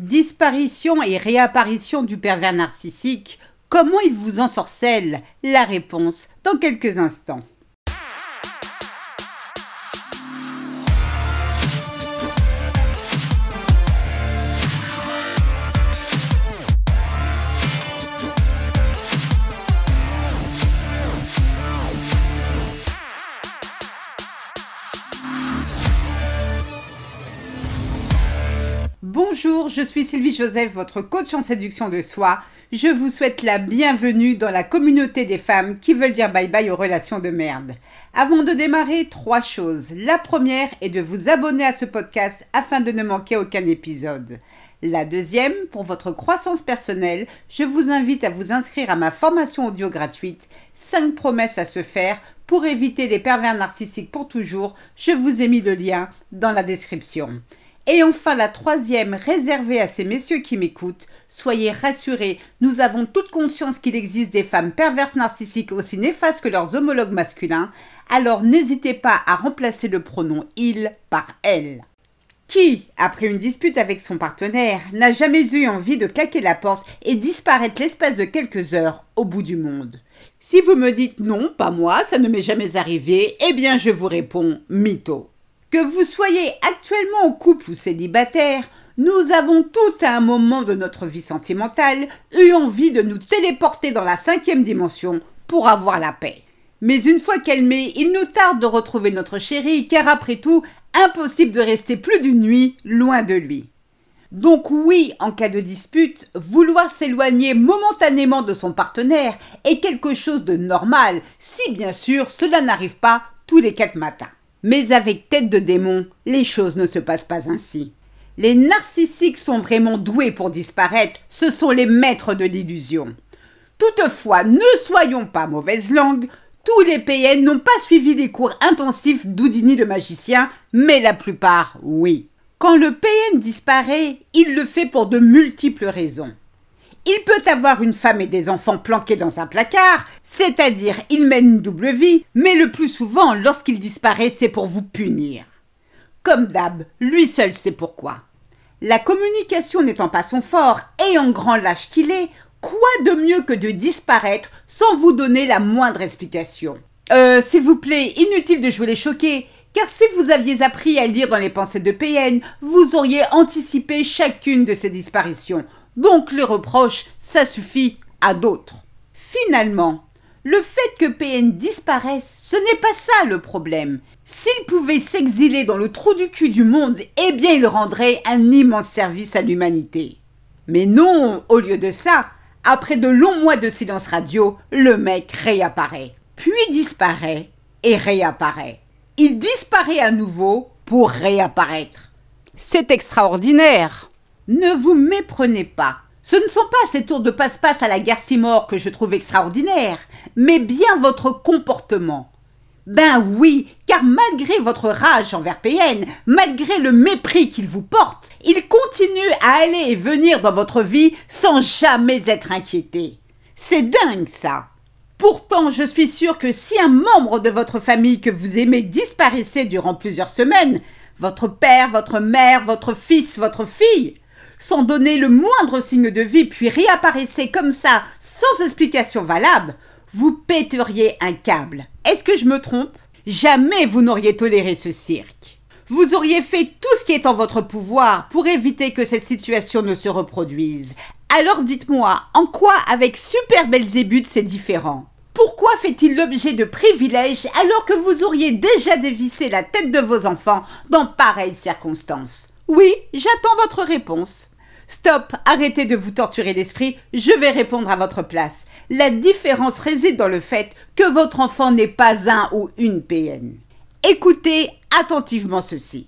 Disparition et réapparition du pervers narcissique, comment il vous ensorcelle La réponse dans quelques instants. Bonjour, je suis Sylvie Joseph, votre coach en séduction de soi. Je vous souhaite la bienvenue dans la communauté des femmes qui veulent dire bye bye aux relations de merde. Avant de démarrer, trois choses. La première est de vous abonner à ce podcast afin de ne manquer aucun épisode. La deuxième, pour votre croissance personnelle, je vous invite à vous inscrire à ma formation audio gratuite 5 promesses à se faire pour éviter des pervers narcissiques pour toujours. Je vous ai mis le lien dans la description. Et enfin, la troisième, réservée à ces messieurs qui m'écoutent, soyez rassurés, nous avons toute conscience qu'il existe des femmes perverses narcissiques aussi néfastes que leurs homologues masculins, alors n'hésitez pas à remplacer le pronom il par elle. Qui, après une dispute avec son partenaire, n'a jamais eu envie de claquer la porte et disparaître l'espace de quelques heures au bout du monde Si vous me dites non, pas moi, ça ne m'est jamais arrivé, eh bien je vous réponds mytho. Que vous soyez actuellement en couple ou célibataire, nous avons tout à un moment de notre vie sentimentale eu envie de nous téléporter dans la cinquième dimension pour avoir la paix. Mais une fois calmé, il nous tarde de retrouver notre chéri car après tout, impossible de rester plus d'une nuit loin de lui. Donc oui, en cas de dispute, vouloir s'éloigner momentanément de son partenaire est quelque chose de normal, si bien sûr cela n'arrive pas tous les quatre matins. Mais avec tête de démon, les choses ne se passent pas ainsi. Les narcissiques sont vraiment doués pour disparaître, ce sont les maîtres de l'illusion. Toutefois, ne soyons pas mauvaise langue, tous les PN n'ont pas suivi les cours intensifs d'Houdini le magicien, mais la plupart, oui. Quand le PN disparaît, il le fait pour de multiples raisons. Il peut avoir une femme et des enfants planqués dans un placard, c'est-à-dire il mène une double vie, mais le plus souvent, lorsqu'il disparaît, c'est pour vous punir. Comme d'hab, lui seul sait pourquoi. La communication n'étant pas son fort, et en grand lâche qu'il est, quoi de mieux que de disparaître sans vous donner la moindre explication Euh, s'il vous plaît, inutile de jouer les choqués, car si vous aviez appris à lire dans les pensées de PN, vous auriez anticipé chacune de ces disparitions donc les reproches, ça suffit à d'autres. Finalement, le fait que PN disparaisse, ce n'est pas ça le problème. S'il pouvait s'exiler dans le trou du cul du monde, eh bien il rendrait un immense service à l'humanité. Mais non, au lieu de ça, après de longs mois de silence radio, le mec réapparaît, puis disparaît et réapparaît. Il disparaît à nouveau pour réapparaître. C'est extraordinaire. Ne vous méprenez pas. Ce ne sont pas ces tours de passe-passe à la Garcimore que je trouve extraordinaires, mais bien votre comportement. Ben oui, car malgré votre rage envers PN, malgré le mépris qu'il vous porte, il continue à aller et venir dans votre vie sans jamais être inquiété. C'est dingue ça. Pourtant, je suis sûr que si un membre de votre famille que vous aimez disparaissait durant plusieurs semaines, votre père, votre mère, votre fils, votre fille, sans donner le moindre signe de vie, puis réapparaissez comme ça, sans explication valable, vous péteriez un câble. Est-ce que je me trompe Jamais vous n'auriez toléré ce cirque. Vous auriez fait tout ce qui est en votre pouvoir pour éviter que cette situation ne se reproduise. Alors dites-moi, en quoi avec Super Belzébuth c'est différent Pourquoi fait-il l'objet de privilèges alors que vous auriez déjà dévissé la tête de vos enfants dans pareilles circonstances oui, j'attends votre réponse. Stop, arrêtez de vous torturer d'esprit, je vais répondre à votre place. La différence réside dans le fait que votre enfant n'est pas un ou une PN. Écoutez attentivement ceci.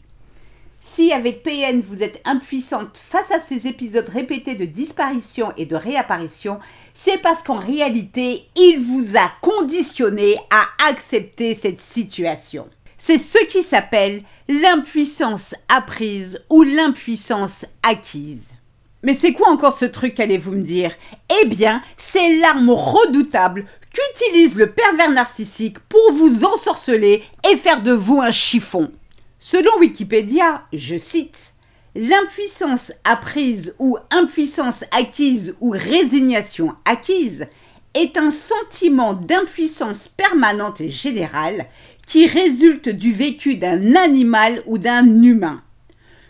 Si avec PN vous êtes impuissante face à ces épisodes répétés de disparition et de réapparition, c'est parce qu'en réalité, il vous a conditionné à accepter cette situation. C'est ce qui s'appelle l'impuissance apprise ou l'impuissance acquise. Mais c'est quoi encore ce truc, allez-vous me dire Eh bien, c'est l'arme redoutable qu'utilise le pervers narcissique pour vous ensorceler et faire de vous un chiffon. Selon Wikipédia, je cite, L'impuissance apprise ou impuissance acquise ou résignation acquise est un sentiment d'impuissance permanente et générale qui résulte du vécu d'un animal ou d'un humain.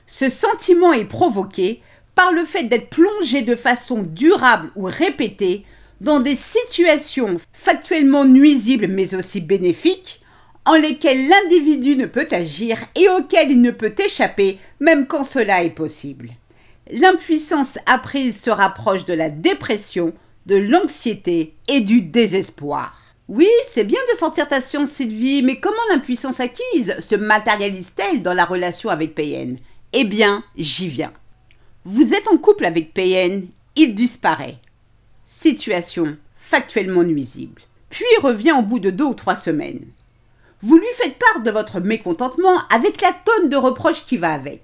Ce sentiment est provoqué par le fait d'être plongé de façon durable ou répétée dans des situations factuellement nuisibles mais aussi bénéfiques, en lesquelles l'individu ne peut agir et auxquelles il ne peut échapper même quand cela est possible. L'impuissance apprise se rapproche de la dépression, de l'anxiété et du désespoir. Oui, c'est bien de sentir ta science, Sylvie, mais comment l'impuissance acquise se matérialise-t-elle dans la relation avec Payenne Eh bien, j'y viens. Vous êtes en couple avec Payenne, il disparaît. Situation factuellement nuisible. Puis revient au bout de deux ou trois semaines. Vous lui faites part de votre mécontentement avec la tonne de reproches qui va avec.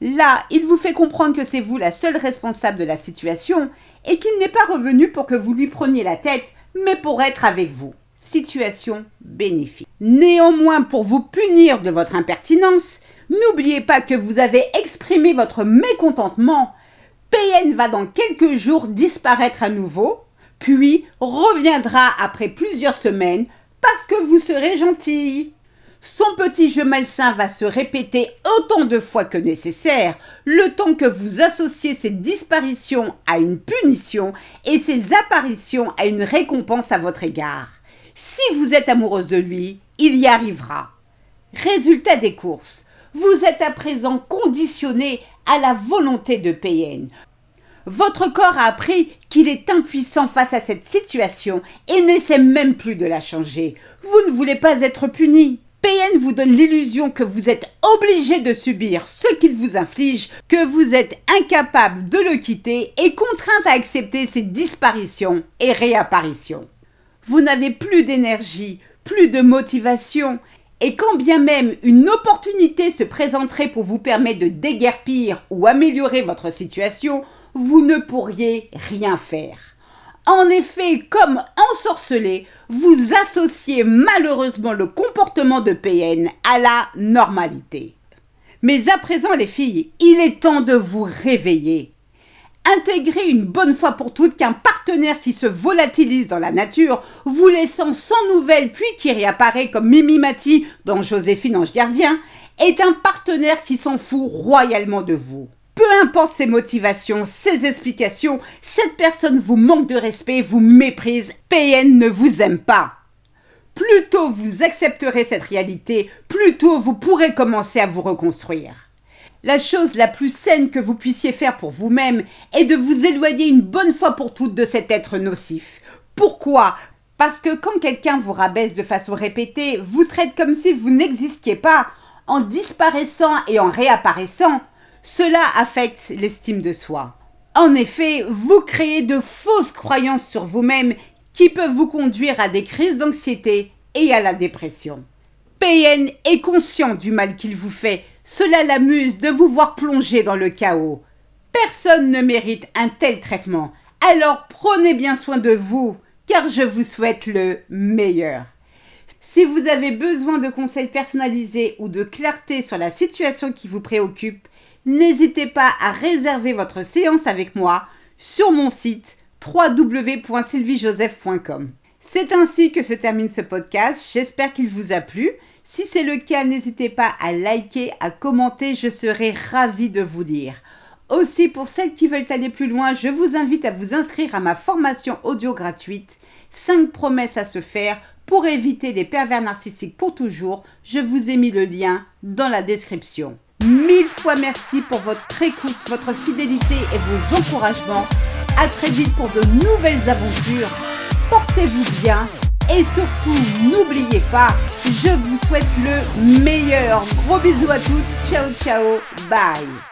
Là, il vous fait comprendre que c'est vous la seule responsable de la situation et qu'il n'est pas revenu pour que vous lui preniez la tête mais pour être avec vous. Situation bénéfique. Néanmoins, pour vous punir de votre impertinence, n'oubliez pas que vous avez exprimé votre mécontentement. PN va dans quelques jours disparaître à nouveau, puis reviendra après plusieurs semaines parce que vous serez gentil. Son petit jeu malsain va se répéter autant de fois que nécessaire, le temps que vous associez ses disparitions à une punition et ses apparitions à une récompense à votre égard. Si vous êtes amoureuse de lui, il y arrivera. Résultat des courses, vous êtes à présent conditionné à la volonté de Payen. Votre corps a appris qu'il est impuissant face à cette situation et n'essaie même plus de la changer. Vous ne voulez pas être puni. PN vous donne l'illusion que vous êtes obligé de subir ce qu'il vous inflige, que vous êtes incapable de le quitter et contraint à accepter ses disparitions et réapparitions. Vous n'avez plus d'énergie, plus de motivation, et quand bien même une opportunité se présenterait pour vous permettre de déguerpir ou améliorer votre situation, vous ne pourriez rien faire. En effet, comme ensorcelé, vous associez malheureusement le comportement de PN à la normalité. Mais à présent les filles, il est temps de vous réveiller. Intégrez une bonne fois pour toutes qu'un partenaire qui se volatilise dans la nature, vous laissant sans nouvelles puis qui réapparaît comme Mimi Mati dans Joséphine Ange Gardien, est un partenaire qui s'en fout royalement de vous. Peu importe ses motivations, ses explications, cette personne vous manque de respect, vous méprise, PN ne vous aime pas. Plus vous accepterez cette réalité, plus tôt vous pourrez commencer à vous reconstruire. La chose la plus saine que vous puissiez faire pour vous-même est de vous éloigner une bonne fois pour toutes de cet être nocif. Pourquoi Parce que quand quelqu'un vous rabaisse de façon répétée, vous traite comme si vous n'existiez pas, en disparaissant et en réapparaissant, cela affecte l'estime de soi. En effet, vous créez de fausses croyances sur vous-même qui peuvent vous conduire à des crises d'anxiété et à la dépression. PN est conscient du mal qu'il vous fait. Cela l'amuse de vous voir plonger dans le chaos. Personne ne mérite un tel traitement. Alors prenez bien soin de vous, car je vous souhaite le meilleur. Si vous avez besoin de conseils personnalisés ou de clarté sur la situation qui vous préoccupe, n'hésitez pas à réserver votre séance avec moi sur mon site www.sylviejoseph.com. C'est ainsi que se termine ce podcast. J'espère qu'il vous a plu. Si c'est le cas, n'hésitez pas à liker, à commenter. Je serai ravie de vous lire. Aussi, pour celles qui veulent aller plus loin, je vous invite à vous inscrire à ma formation audio gratuite 5 promesses à se faire pour éviter des pervers narcissiques pour toujours, je vous ai mis le lien dans la description. Mille fois merci pour votre écoute, votre fidélité et vos encouragements. À très vite pour de nouvelles aventures. Portez-vous bien et surtout n'oubliez pas, je vous souhaite le meilleur. Gros bisous à toutes. Ciao ciao. Bye.